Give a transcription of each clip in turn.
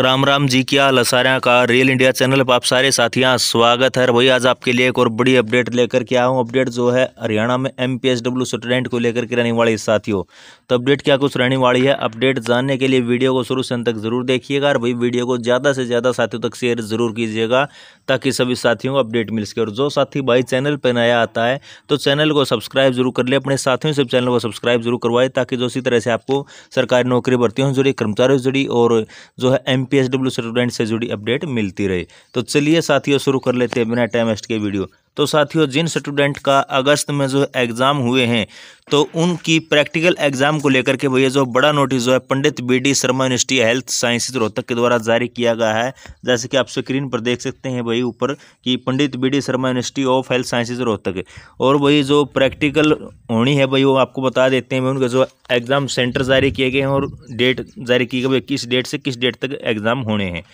राम राम जी क्या लसारिया का real India channel पर आप सारे साथियाँ स्वागत है भाई आज आपके लिए एक और बड़ी अपडेट लेकर के आया अपडेट जो है हरियाणा में M P S W student को लेकर के रहने वाली साथियों तो अपडेट क्या कुछ रहने वाली है अपडेट जानने के लिए वीडियो को शुरू से अंत तक जरूर देखिएगा और भाई वीडियो को ज़्यादा से ज़्यादा साथियों तक शेयर जरूर कीजिएगा ताकि सभी साथियों को अपडेट मिल सके और जो साथी भाई चैनल पर नया आता है तो चैनल को सब्सक्राइब जरूर कर ले अपने साथियों से चैनल को सब्सक्राइब जरूर करवाए ताकि जो इसी तरह से आपको सरकारी नौकरी भर्ती हो जुड़ी कर्मचारियों से जुड़ी और जो है M M P S W student से जुड़ी अपडेट मिलती रहे तो चलिए साथियों शुरू कर लेते हैं बिना टाइम वेस्ट के वीडियो तो साथियों जिन स्टूडेंट का अगस्त में जो एग्ज़ाम हुए हैं तो उनकी प्रैक्टिकल एग्ज़ाम को लेकर के भैया जो बड़ा नोटिस जो है Pandit B D Sharma university health sciences Rohtak के द्वारा जारी किया गया है जैसे कि आप स्क्रीन पर देख सकते हैं भाई ऊपर कि Pandit B D Sharma university of health sciences Rohtak और वही जो प्रैक्टिकल होनी है भाई वो आपको बता देते हैं उनके जो एग्ज़ाम सेंटर जारी किए गए हैं और डेट जारी की गई किस डेट से किस डेट तक एग्ज़ाम होने हैं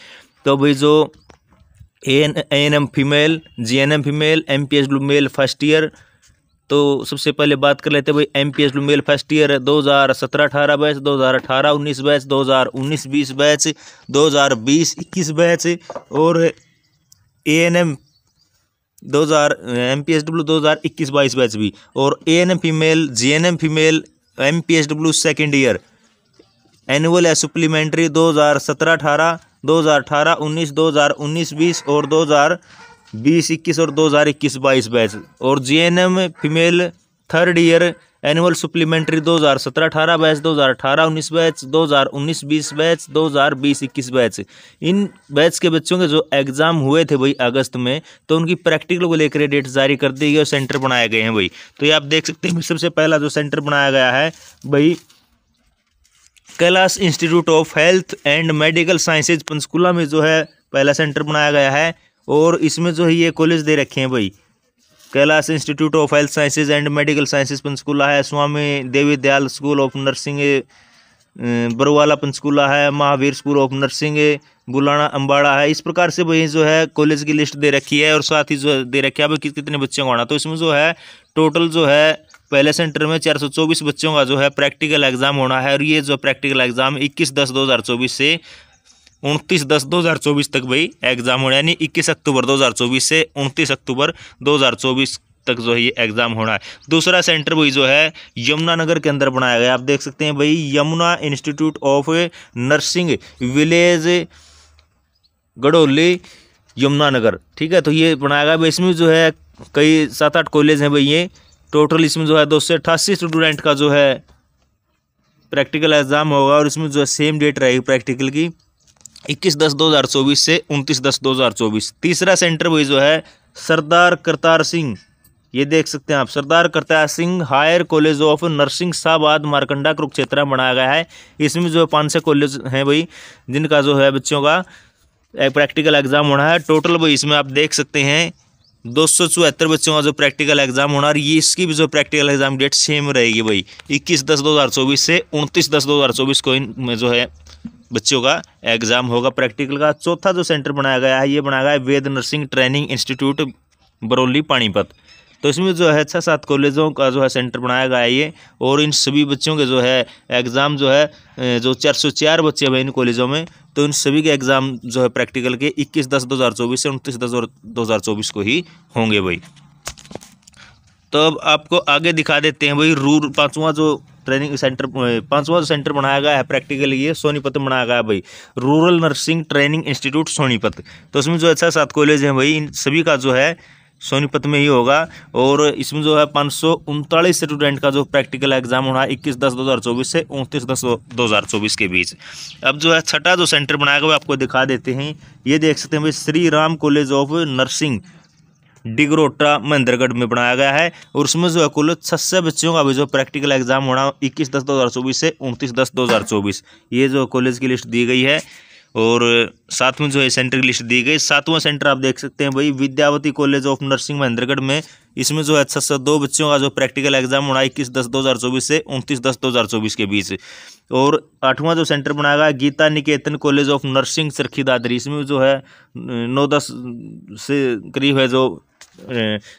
तो भाई जो N N M female G N M female M P H W male first year तो सबसे पहले बात कर लेते हैं भाई M P H W male first year दो हज़ार सत्रह अठारह बैच दो हज़ार अठारह उन्नीस बैच दो हज़ार उन्नीस बीस बैच दो हज़ार बीस इक्कीस बैच और ए एन एम दो हज़ार एम पी एच डब्ल्यू दो हज़ार इक्कीस बाईस बैच भी और A N M female G N M female M P H W second year annual या सप्लीमेंट्री दो हज़ार सत्रह अठारह 2018 19 उन्नीस बीस और 2020 21 और 2021 22 बैच और M female third year annual supplementary 2017-18 batch 2018-19 batch 2019-20 batch 2020-21 batch इन बैच के बच्चों के जो एग्ज़ाम हुए थे भाई अगस्त में तो उनकी प्रैक्टिकल को लेकर डेट जारी कर दी गई और सेंटर बनाए गए हैं भाई तो ये आप देख सकते हैं सबसे पहला जो सेंटर बनाया गया है भाई Kailash institute of health and medical sciences Panchkula में जो है पहला सेंटर बनाया गया है और इसमें जो है ये कॉलेज दे रखे हैं भाई Kailash institute of health sciences and medical sciences Panchkula है Swami Devi Dayal school of nursing Barwala Panchkula है महावीर स्कूल ऑफ नर्सिंग बुलाना अम्बाड़ा है इस प्रकार से वही जो है कॉलेज की लिस्ट दे रखी है और साथ ही जो दे रखी है अब कितने बच्चे को आना तो इसमें जो है टोटल जो है पहले सेंटर में चार सौ चौबीस बच्चों का जो है प्रैक्टिकल एग्ज़ाम होना है और ये जो प्रैक्टिकल एग्ज़ाम इक्कीस दस दो हज़ार चौबीस से उनतीस दस दो हज़ार चौबीस तक भाई एग्ज़ाम होना यानी इक्कीस अक्टूबर दो हज़ार चौबीस से उनतीस अक्टूबर दो हज़ार चौबीस तक जो है ये एग्ज़ाम होना है दूसरा सेंटर वही जो है यमुनानगर के अंदर बनाया गया आप देख सकते हैं भाई Yamuna institute of nursing village Gadoli Yamunanagar ठीक है तो ये बनाया गया इसमें जो है कई सात आठ कॉलेज हैं भाई ये टोटल इसमें जो है दो सौ अट्ठासी स्टूडेंट का जो है प्रैक्टिकल एग्ज़ाम होगा और इसमें जो है सेम डेट रहेगी प्रैक्टिकल की इक्कीस दस दो हज़ार चौबीस से उनतीस दस दो हज़ार चौबीस तीसरा सेंटर वही जो है सरदार करतार सिंह ये देख सकते हैं आप Sardar Kartar Singh higher college of nursing Shahbad Markanda Kurukshetra में बनाया गया है इसमें जो है पाँच सौ कॉलेज हैं भाई जिनका जो है बच्चों का प्रैक्टिकल एग्ज़ाम होना है टोटल भाई इसमें आप देख सकते हैं दो बच्चों का जो प्रैक्टिकल एग्जाम होना और ये इसकी भी जो प्रैक्टिकल एग्जाम डेट सेम रहेगी भाई इक्कीस दस दो हज़ार चौबीस से उनतीस दस दो हज़ार चौबीस को इन में जो है बच्चों का एग्जाम होगा प्रैक्टिकल का चौथा जो सेंटर बनाया गया है ये बनाया गया है Ved nursing training institute Barauli Panipat तो इसमें जो है छः सात कॉलेजों का जो है सेंटर बनाया गया है ये और इन सभी बच्चों के जो है एग्ज़ाम जो है जो चार सौ चार बच्चे हैं इन कॉलेजों में तो इन सभी के एग्ज़ाम जो है प्रैक्टिकल के इक्कीस दस दो हज़ार चौबीस से उनतीस दस दो हज़ार चौबीस को ही होंगे भाई तो अब आपको आगे दिखा देते हैं भाई रूर पाँचवा जो ट्रेनिंग सेंटर जो सेंटर बनाया गया है प्रैक्टिकल ये सोनीपत में बनाया गया है भाई rural nursing training institute Sonipat तो उसमें जो अच्छा सात कॉलेज हैं भाई इन सभी का जो है सोनीपत में ही होगा और इसमें जो है पाँच स्टूडेंट का जो प्रैक्टिकल एग्जाम होना है इक्कीस दस चौबीस से उनतीस दस चौबीस के बीच अब जो है छठा जो सेंटर बनाया गया वो आपको दिखा देते हैं ये देख सकते हैं भाई Shri Ram college of nursing Digrota Mahendragarh में बनाया गया है और उसमें जो है कुल छः बच्चों का भी जो प्रैक्टिकल एग्जाम होना इक्कीस दस 2024 से उनतीस दस 2024 ये जो कॉलेज की लिस्ट दी गई है और साथ में जो है सेंटर की लिस्ट दी गई सातवां सेंटर आप देख सकते हैं भाई Vidyavati college of nursing Mahendragarh में इसमें जो है अच्छा सा दो बच्चों का जो प्रैक्टिकल एग्जाम होना इक्कीस दस दो हज़ार चौबीस से उनतीस दस दो हज़ार चौबीस के बीच और आठवां जो सेंटर बनाया गया Geeta Niketan college of nursing Charkhi Dadri इसमें जो है नौ दस से करीब है जो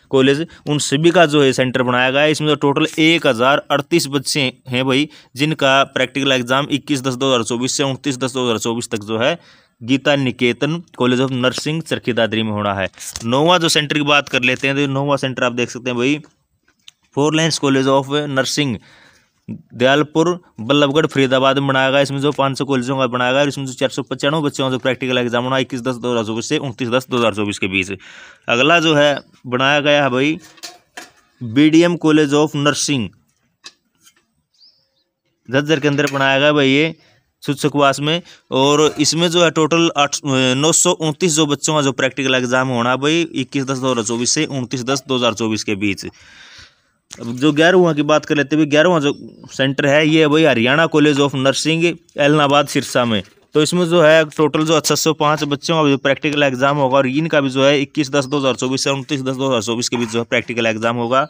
कॉलेज उन सभी का जो है सेंटर बनाया गया है इसमें तो टोटल एक हज़ार अड़तीस बच्चे हैं भाई जिनका प्रैक्टिकल एग्जाम इक्कीस दस दो हज़ार चौबीस से उनतीस दस दो हज़ार चौबीस तक जो है Geeta Niketan college of nursing Charkhi Dadri में होना है नोवा जो सेंटर की बात कर लेते हैं तो नोवा सेंटर आप देख सकते हैं भाई four lines college of nursing Dayalpur Ballabhgarh Faridabad में बनाया गया इसमें जो पाँच सौ कॉलेजों का बनाया गया और इसमें जो चार सौ पचानवे बच्चों का जो प्रैक्टिकल एग्जाम होना इक्कीस दस दो हज़ार चौबीस से उनतीस दस दो हज़ार चौबीस के बीच अगला जो है बनाया गया है भाई BDM college of nursing Jhajjar के अंदर बनाया गया भाई ये सुखवास में और इसमें जो है टोटल आठ नौ सौ उनतीस जो बच्चों का जो प्रैक्टिकल एग्जाम होना भाई इक्कीस दस दो हज़ार चौबीस से उनतीस दस दो हज़ार चौबीस के बीच अब जो ग्यारहवा की बात कर लेते हैं ग्यारहवा जो सेंटर है ये है भाई Haryana college of nursing Ellenabad Sirsa में तो इसमें जो है टोटल जो छः सौ पाँच बच्चों का प्रैक्टिकल एग्जाम होगा और इनका भी जो है इक्कीस दस दो हज़ार चौबीस से उनतीस दस दो हज़ार चौबीस के बीच जो है प्रैक्टिकल एग्जाम होगा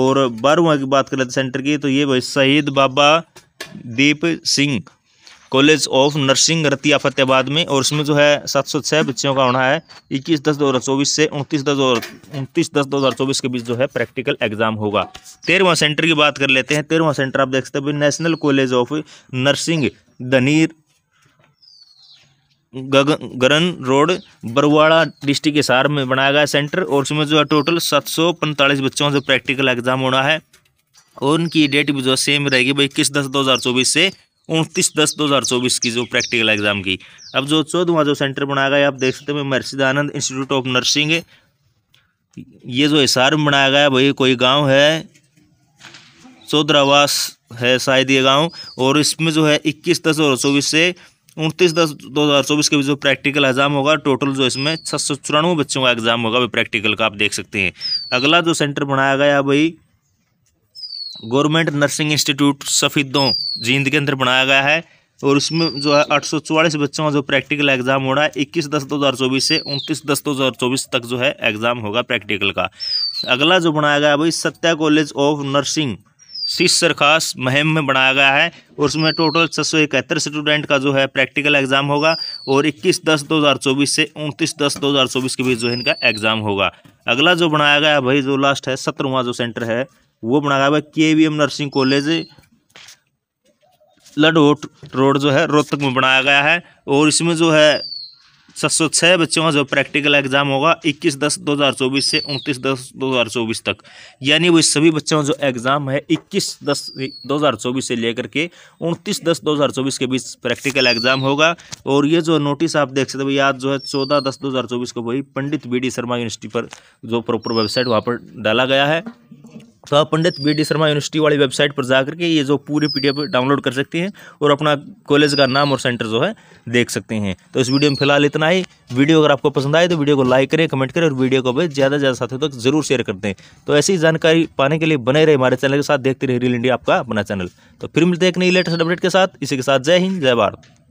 और बारहवा की बात करें सेंटर तो की तो ये भाई Shaheed Baba Deep Singh college of nursing Ratia Fatehabad में और इसमें जो है सात सौ छः बच्चों का होना है इक्कीस दस दो हज़ार चौबीस से उनतीस दस दो उनतीस दस दो हज़ार चौबीस के बीच जो है प्रैक्टिकल एग्जाम होगा तेरहवा सेंटर की बात कर लेते हैं तेरहवा सेंटर आप देख सकते हो national college of nursing Dhanir Gagan road Barwara district सार में बनाया गया सेंटर और उसमें जो है टोटल सात सौ पैंतालीस बच्चों से प्रैक्टिकल एग्जाम होना है और उनकी डेट भी जो सेम रहेगी भाई इक्कीस दस दो हज़ार चौबीस से उनतीस दस दो हज़ार चौबीस की जो प्रैक्टिकल एग्जाम की अब जो चौदहवा जो सेंटर बनाया गया आप देख सकते हैं महर्षिदानंद इंस्टीट्यूट ऑफ नर्सिंग ये जो हिसार में बनाया गया भाई कोई गांव है चौधरावास है शायद ये गांव और इसमें जो है इक्कीस दस और चौबीस से उनतीस दस दो हज़ार चौबीस के भी जो प्रैक्टिकल एग्जाम होगा टोटल जो इसमें छः सौ चौरानवे बच्चों का एग्जाम होगा भाई प्रैक्टिकल का आप देख सकते हैं अगला जो सेंटर बनाया गया भाई government nursing institute Safidon Jind के अंदर बनाया गया है और उसमें जो है आठ सौ चौवालीस बच्चों का जो प्रैक्टिकल एग्जाम हो रहा है इक्कीस दस दो हज़ार चौबीस से उनतीस दस दो हज़ार चौबीस तक जो है एग्ज़ाम होगा प्रैक्टिकल का अगला जो बनाया गया भाई सत्या कॉलेज ऑफ नर्सिंग शीर्ष सरखास महम में बनाया गया है और उसमें टोटल छः स्टूडेंट का जो है प्रैक्टिकल एग्जाम होगा और 21 दस 2024 से 29 दस 2024 के बीच जो है इनका एग्जाम होगा अगला जो बनाया गया भाई जो लास्ट है सत्रहवा जो सेंटर है वो बनाया गया K V M nursing college Ladot road जो है रोहतक में बनाया गया है और इसमें जो है छः बच्चों का जो प्रैक्टिकल एग्जाम होगा 21 दस 2024 से 29 दस 2024 तक यानी वो सभी बच्चों का जो एग्ज़ाम है 21 दस 2024 से लेकर के 29 दस 2024 के बीच प्रैक्टिकल एग्जाम होगा और ये जो नोटिस आप देख सकते हो आज जो है चौदह दस दो को वही Pandit B D Sharma university पर जो प्रॉपर वेबसाइट वहाँ पर डाला गया है तो आप Pandit B D Sharma university वाली वेबसाइट पर जा करके ये जो पूरी पी डाउनलोड कर सकते हैं और अपना कॉलेज का नाम और सेंटर जो है देख सकते हैं तो इस वीडियो में फिलहाल इतना ही वीडियो अगर आपको पसंद आए तो वीडियो को लाइक करें कमेंट करें और वीडियो को भी ज़्यादा से ज़्यादा साथियों तक तो जरूर शेयर कर दें तो ऐसी जानकारी पाने के लिए बने रहे हमारे चैनल के साथ देखते रहे रियल इंडिया आपका अपना चैनल तो फिर मिलते हैं एक नई लेटेस्ट अपडेट के साथ इसी के साथ जय हिंद जय भारत